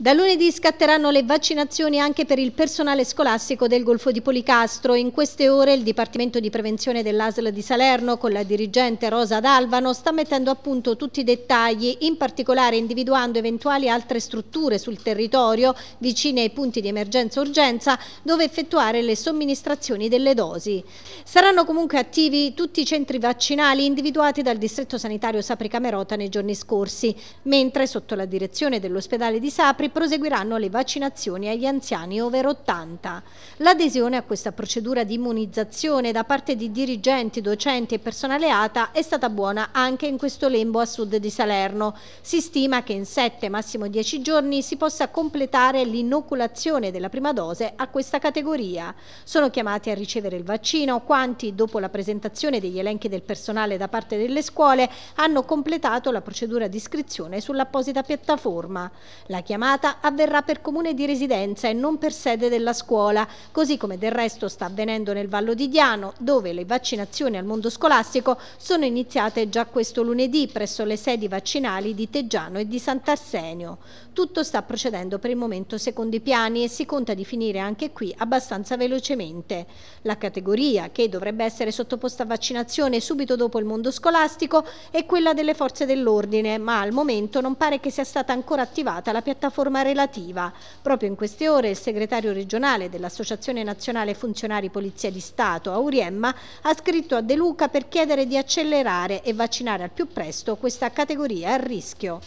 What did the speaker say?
Da lunedì scatteranno le vaccinazioni anche per il personale scolastico del Golfo di Policastro. In queste ore il Dipartimento di Prevenzione dell'ASL di Salerno con la dirigente Rosa D'Alvano sta mettendo a punto tutti i dettagli, in particolare individuando eventuali altre strutture sul territorio vicine ai punti di emergenza-urgenza dove effettuare le somministrazioni delle dosi. Saranno comunque attivi tutti i centri vaccinali individuati dal Distretto Sanitario Sapri Camerota nei giorni scorsi, mentre sotto la direzione dell'ospedale di Sapri proseguiranno le vaccinazioni agli anziani over 80. L'adesione a questa procedura di immunizzazione da parte di dirigenti, docenti e personale ATA è stata buona anche in questo lembo a sud di Salerno. Si stima che in 7, massimo 10 giorni si possa completare l'inoculazione della prima dose a questa categoria. Sono chiamati a ricevere il vaccino quanti, dopo la presentazione degli elenchi del personale da parte delle scuole, hanno completato la procedura di iscrizione sull'apposita piattaforma. La chiamata giornata avverrà per comune di residenza e non per sede della scuola, così come del resto sta avvenendo nel Vallo di Diano, dove le vaccinazioni al mondo scolastico sono iniziate già questo lunedì presso le sedi vaccinali di Teggiano e di Sant'Arsenio. Tutto sta procedendo per il momento secondo i piani e si conta di finire anche qui abbastanza velocemente. La categoria che dovrebbe essere sottoposta a vaccinazione subito dopo il mondo scolastico è quella delle forze dell'ordine, ma al momento non pare che sia stata ancora attivata la piattaforma norma relativa. Proprio in queste ore il segretario regionale dell'Associazione Nazionale Funzionari Polizia di Stato, Auriemma, ha scritto a De Luca per chiedere di accelerare e vaccinare al più presto questa categoria a rischio.